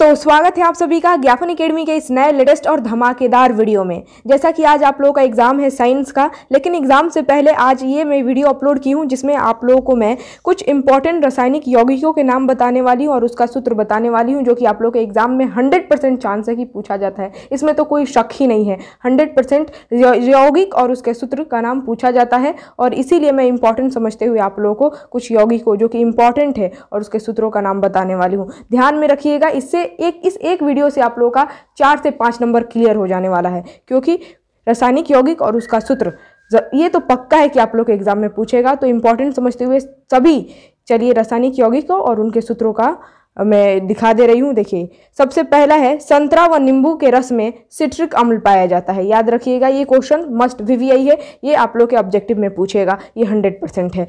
तो स्वागत है आप सभी का ज्ञापन एकेडमी के इस नए लेटेस्ट और धमाकेदार वीडियो में जैसा कि आज आप लोगों का एग्ज़ाम है साइंस का लेकिन एग्ज़ाम से पहले आज ये मैं वीडियो अपलोड की हूँ जिसमें आप लोगों को मैं कुछ इंपॉर्टेंट रासायनिक यौगिकों के नाम बताने वाली हूँ और उसका सूत्र बताने वाली हूँ जो कि आप लोग के एग्ज़ाम में हंड्रेड चांस है कि पूछा जाता है इसमें तो कोई शक ही नहीं है हंड्रेड यौगिक और उसके सूत्र का नाम पूछा जाता है और इसीलिए मैं इंपॉर्टेंट समझते हुए आप लोगों को कुछ यौगिकों जो कि इंपॉर्टेंट है और उसके सूत्रों का नाम बताने वाली हूँ ध्यान में रखिएगा इससे एक इस एक वीडियो से आप लोगों का चार से पाँच नंबर क्लियर हो जाने वाला है क्योंकि रासायनिक यौगिक और उसका सूत्र ये तो पक्का है कि आप लोग के एग्जाम में पूछेगा तो इम्पोर्टेंट समझते हुए सभी चलिए रासायनिक यौगिकों और उनके सूत्रों का मैं दिखा दे रही हूँ देखिए सबसे पहला है संतरा व नींबू के रस में सिट्रिक अम्ल पाया जाता है याद रखिएगा ये क्वेश्चन मस्ट वीवीआई है ये आप लोग के ऑब्जेक्टिव में पूछेगा ये हंड्रेड परसेंट है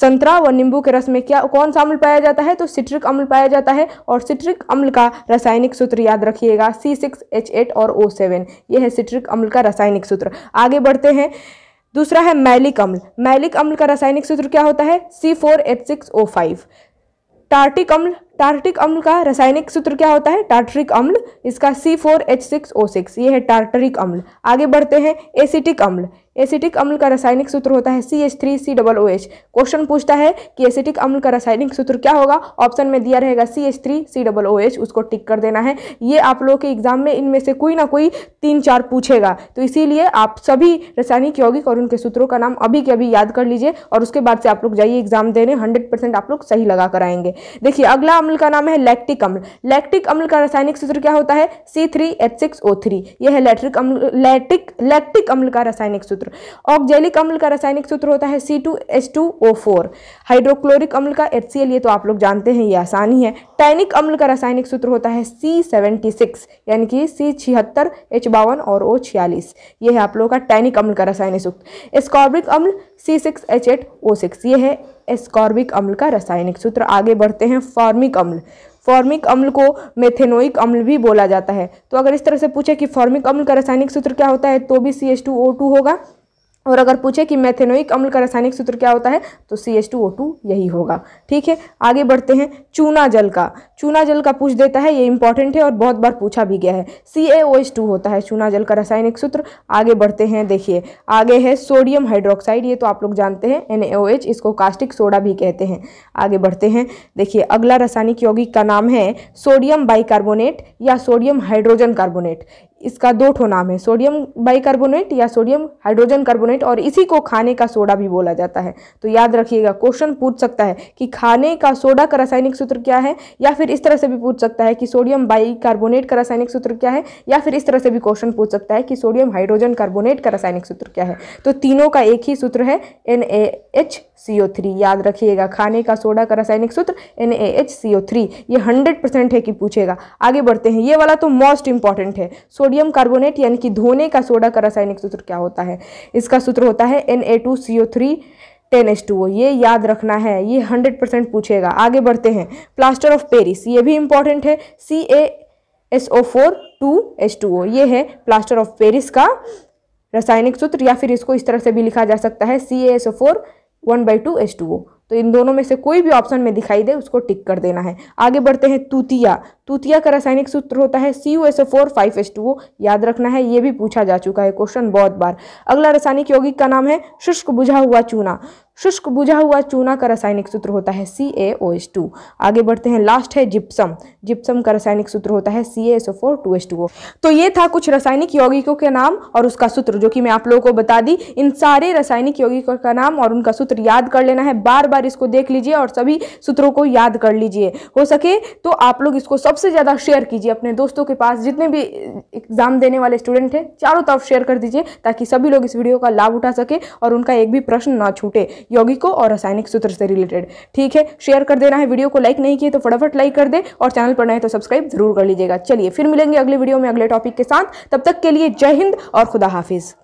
संतरा व नींबू के रस में क्या कौन सा अम्ल पाया जाता है तो सिट्रिक अम्ल पाया जाता है और सिट्रिक अम्ल का रासायनिक सूत्र याद रखिएगा सी सिक्स एच एट और ओ सेवन यह है सिट्रिक अम्ल का रासायनिक सूत्र आगे बढ़ते हैं दूसरा है मैलिक अम्ल मैलिक अम्ल का रासायनिक सूत्र क्या होता है C four H six O five tartaric अम्ल टार्टिक अम्ल का रासायनिक सूत्र क्या होता है टार्टरिक अम्ल इसका C four H six O six ये है टार्टरिक अम्ल आगे बढ़ते हैं एसिटिक अम्ल एसिटिक अम्ल का रासायनिक सूत्र होता है C H three C double O H question पूछता है कि एसिटिक अम्ल का रासायनिक सूत्र क्या होगा ऑप्शन में दिया रहेगा C H three C double O H उसको टिक कर देना है ये आप लोगों के एग्जाम में इनमें से कोई ना कोई तीन चार पूछेगा तो इसीलिए आप सभी रासायनिक यौगिक और उनके सूत्रों का नाम अभी के अभी याद कर लीजिए और उसके बाद से आप लोग जाइए एग्जाम देने हंड्रेड आप लोग सही लगा कर आएंगे देखिए अगला अम्ल का नाम है लैक्टिक अम्ल लैक्टिक अम्ल का रासायनिक सूत्र क्या होता है C three H six O three यह है लैट्रिक अम्ल लैटिक लैक्टिक अम्ल का रासायनिक सूत्र सूत्र ऑक्जेलिक अम्ल का रासायनिक सूत्र होता है C two H two O four hydrochloric अम्ल का एच सी एल ये तो आप लोग जानते हैं ये आसानी है टैनिक अम्ल का रासायनिक सूत्र होता है सी सेवेंटी सिक्स यानी कि सी छिहत्तर एच बावन और ओ छियालीस ये है आप लोगों का टैनिक अम्ल का रासायनिक सूत्र स्कॉर्बिक अम्ल C six H eight O six ये है एस्कॉर्बिक अम्ल का रासायनिक सूत्र आगे बढ़ते हैं फॉर्मिक अम्ल फॉर्मिक अम्ल को मेथेनोइक अम्ल भी बोला जाता है तो अगर इस तरह से पूछे कि फॉर्मिक अम्ल का रासायनिक सूत्र क्या होता है तो भी C H two O two होगा और अगर पूछे कि मैथेनोइक अम्ल का रासायनिक सूत्र क्या होता है तो C H two O two यही होगा ठीक है आगे बढ़ते हैं चूना जल का चूना जल का पूछ देता है ये इंपॉर्टेंट है और बहुत बार पूछा भी गया है सी ए होता है चूना जल का रासायनिक सूत्र आगे बढ़ते हैं देखिए आगे है सोडियम हाइड्रोक्साइड ये तो आप लोग जानते हैं एन इसको कास्टिक सोडा भी कहते हैं आगे बढ़ते हैं देखिए अगला रासायनिक यौगिक का नाम है सोडियम बाइकार्बोनेट या सोडियम हाइड्रोजन कार्बोनेट इसका दो ठो नाम है सोडियम बाइकार्बोनेट या सोडियम हाइड्रोजन कार्बोनेट और इसी को खाने का सोडा भी बोला जाता है तो याद रखिएगा क्वेश्चन पूछ सकता है कि खाने का सोडा का रासायनिक सूत्र क्या है या फिर फिर इस तरह से भी पूछ सकता है कि सोडियम बाई कार्बोनेट का रासायनिक सूत्र क्या है या फिर इस तरह से भी क्वेश्चन पूछ सकता है कि सोडियम हाइड्रोजन कार्बोनेट का रासायनिक सूत्र क्या है तो तीनों का एक ही सूत्र है N A H C O three याद रखिएगा खाने का सोडा का रासायनिक सूत्र N A H C O three ये हंड्रेड परसेंट है कि पूछेगा आगे बढ़ते हैं ये वाला तो मोस्ट इंपॉर्टेंट है सोडियम कार्बोनेट यानी कि धोने का सोडा का रासायनिक सूत्र क्या होता है इसका सूत्र होता है N A two C O three ten S two O ये याद रखना है ये हंड्रेड परसेंट पूछेगा आगे बढ़ते हैं प्लास्टर ऑफ पेरिस ये भी इम्पॉर्टेंट है C A S O four two S two O ये है प्लास्टर ऑफ पेरिस का रासायनिक सूत्र या फिर इसको इस तरह से भी लिखा जा सकता है C A S O four one by two S two O तो इन दोनों में से कोई भी ऑप्शन में दिखाई दे उसको टिक कर देना है आगे बढ़ते हैं तूतिया तूतिया का रासायनिक सूत्र होता है C U S four five S two O याद रखना है ये भी पूछा जा चुका है क्वेश्चन बहुत बार अगला रासायनिक यौगिक का नाम है शुष्क बुझा हुआ चूना शुष्क बुझा हुआ चूना का रासायनिक सूत्र होता है C A O S to आगे बढ़ते हैं लास्ट है जिप्सम जिप्सम का रासायनिक सूत्र होता है C S O four two S two O तो ये था कुछ रासायनिक यौगिकों के नाम और उसका सूत्र जो कि मैं आप लोगों को बता दी इन सारे रासायनिक यौगिकों का नाम और उनका सूत्र याद कर लेना है बार बार इसको देख लीजिए और सभी सूत्रों को याद कर लीजिए हो सके तो आप लोग इसको सबसे ज़्यादा शेयर कीजिए अपने दोस्तों के पास जितने भी एग्जाम देने वाले स्टूडेंट हैं चारों तरफ शेयर कर दीजिए ताकि सभी लोग इस वीडियो का लाभ उठा सके और उनका एक भी प्रश्न ना छूटे यौगिकों और रासायनिक सूत्र से रिलेटेड ठीक है शेयर कर देना है वीडियो को लाइक नहीं किए तो फटाफट लाइक कर दे और चैनल पर नए तो सब्सक्राइब जरूर कर लीजिएगा चलिए फिर मिलेंगे अगले वीडियो में अगले टॉपिक के साथ तब तक के लिए जय हिंद और खुदा हाफिज़